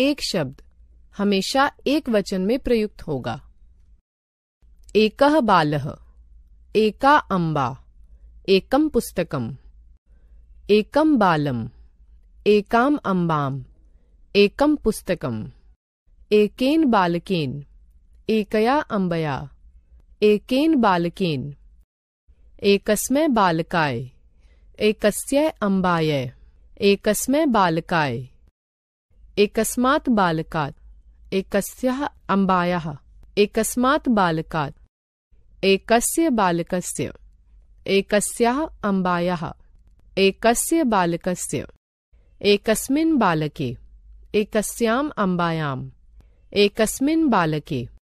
एक शब्द हमेशा एक वचन में प्रयुक्त होगा एक बाल एका अंबा एकम पुस्तकम एकम बालम एकाम अम्बाम एकम पुस्तकम एकेन बालकेन एकया अंबया एकेन बालकेन एकस्मै बालकाय एकस्य अंबाय एकस्मै बालकाय एकस्मात् बालकात् एकस्याः अम्बायाः एकस्मात् बालकात् एकस्य बालकस्य एकस्याः अम्बायाः एकस्य बालकस्य एकस्मिन् बालके एकस्याम् अम्बायाम् एकस्मिन् बालके